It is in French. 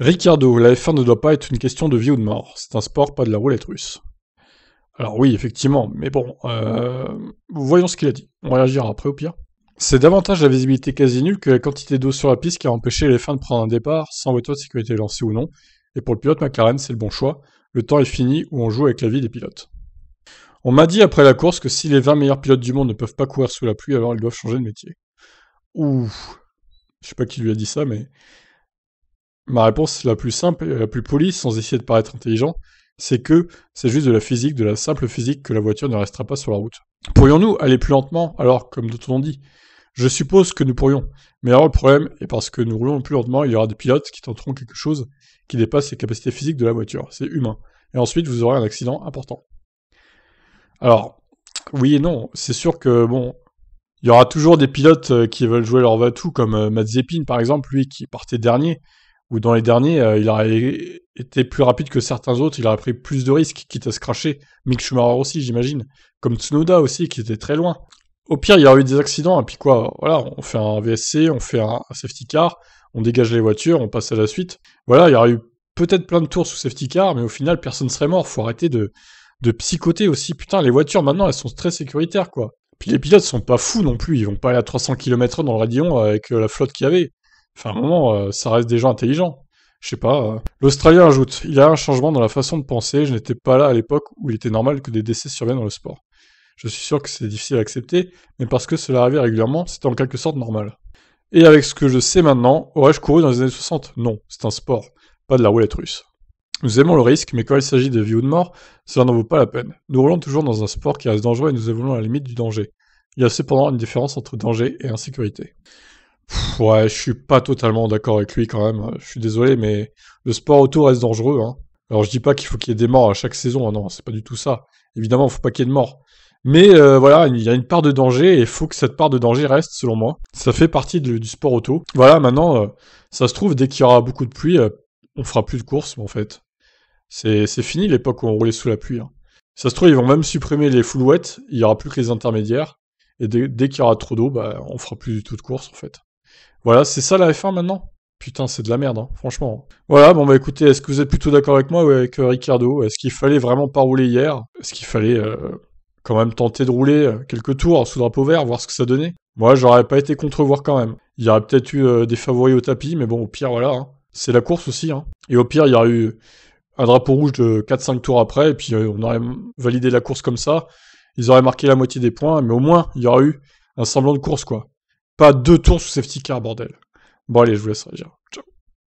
Ricardo, la F1 ne doit pas être une question de vie ou de mort. C'est un sport, pas de la roulette russe. Alors oui, effectivement, mais bon, euh, voyons ce qu'il a dit. On réagira après au pire. C'est davantage la visibilité quasi nulle que la quantité d'eau sur la piste qui a empêché les F1 de prendre un départ, sans voiture de sécurité lancée ou non. Et pour le pilote McLaren, c'est le bon choix. Le temps est fini où on joue avec la vie des pilotes. On m'a dit après la course que si les 20 meilleurs pilotes du monde ne peuvent pas courir sous la pluie, alors ils doivent changer de métier. Ouh. Je sais pas qui lui a dit ça, mais Ma réponse la plus simple et la plus polie, sans essayer de paraître intelligent, c'est que c'est juste de la physique, de la simple physique, que la voiture ne restera pas sur la route. Pourrions-nous aller plus lentement Alors, comme d'autres l'ont dit, je suppose que nous pourrions. Mais alors le problème est parce que nous roulons plus lentement, il y aura des pilotes qui tenteront quelque chose qui dépasse les capacités physiques de la voiture. C'est humain. Et ensuite, vous aurez un accident important. Alors, oui et non. C'est sûr que, bon, il y aura toujours des pilotes euh, qui veulent jouer leur va-tout, comme euh, Matt Zepin, par exemple, lui, qui partait dernier ou dans les derniers, euh, il aurait été plus rapide que certains autres, il aurait pris plus de risques, quitte à se cracher. Mick Schumacher aussi, j'imagine. Comme Tsunoda aussi, qui était très loin. Au pire, il y aurait eu des accidents, et puis quoi, voilà, on fait un VSC, on fait un, safety car, on dégage les voitures, on passe à la suite. Voilà, il y aurait eu peut-être plein de tours sous safety car, mais au final, personne serait mort. Faut arrêter de, de psychoter aussi. Putain, les voitures maintenant, elles sont très sécuritaires, quoi. Puis les pilotes sont pas fous non plus, ils vont pas aller à 300 km dans le radion euh, avec euh, la flotte qu'il y avait. Enfin, à un moment, euh, ça reste des gens intelligents. Je sais pas. Euh, L'Australien ajoute Il y a un changement dans la façon de penser. Je n'étais pas là à l'époque où il était normal que des décès surviennent dans le sport. Je suis sûr que c'est difficile à accepter, mais parce que cela arrivait régulièrement, c'était en quelque sorte normal. Et avec ce que je sais maintenant, aurais-je couru dans les années 60 Non, c'est un sport, pas de la roulette russe. Nous aimons le risque, mais quand il s'agit de vie ou de mort, cela n'en vaut pas la peine. Nous roulons toujours dans un sport qui reste dangereux et nous évoluons à la limite du danger. Il y a cependant une différence entre danger et insécurité ouais, je suis pas totalement d'accord avec lui quand même. Je suis désolé, mais le sport auto reste dangereux. Hein. Alors je dis pas qu'il faut qu'il y ait des morts à chaque saison, hein, non, c'est pas du tout ça. Évidemment, il faut pas qu'il y ait de morts. Mais euh, voilà, il y a une part de danger et il faut que cette part de danger reste, selon moi. Ça fait partie du sport auto. Voilà, maintenant, euh, ça se trouve, dès qu'il y aura beaucoup de pluie, euh, on fera plus de courses, en fait. C'est fini l'époque où on roulait sous la pluie. Hein. Ça se trouve, ils vont même supprimer les full il y aura plus que les intermédiaires. Et dès, qu'il y aura trop d'eau, bah, on fera plus du tout de course, en fait. Voilà, c'est ça la F1 maintenant Putain, c'est de la merde, hein, franchement. Voilà, bon bah écoutez, est-ce que vous êtes plutôt d'accord avec moi ou avec euh, Ricardo Est-ce qu'il fallait vraiment pas rouler hier Est-ce qu'il fallait euh, quand même tenter de rouler euh, quelques tours sous drapeau vert, voir ce que ça donnait Moi, j'aurais pas été contre voir quand même. Il y aurait peut-être eu des favoris au tapis, mais bon, au pire, voilà. Hein. C'est la course aussi. Hein. Et au pire, il y aurait eu un drapeau rouge de 4-5 tours après, et puis on aurait validé la course comme ça. Ils auraient marqué la moitié des points, mais au moins, il y aurait eu un semblant de course, quoi. Pas deux tours sous safety car, bordel. Bon, allez, je vous laisse réagir. Ciao.